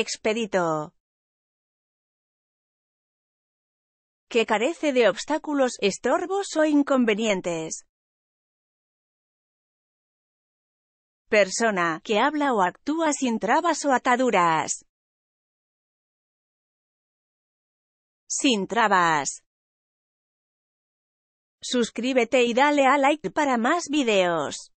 expedito. Que carece de obstáculos, estorbos o inconvenientes. Persona, que habla o actúa sin trabas o ataduras. Sin trabas. Suscríbete y dale a like para más videos.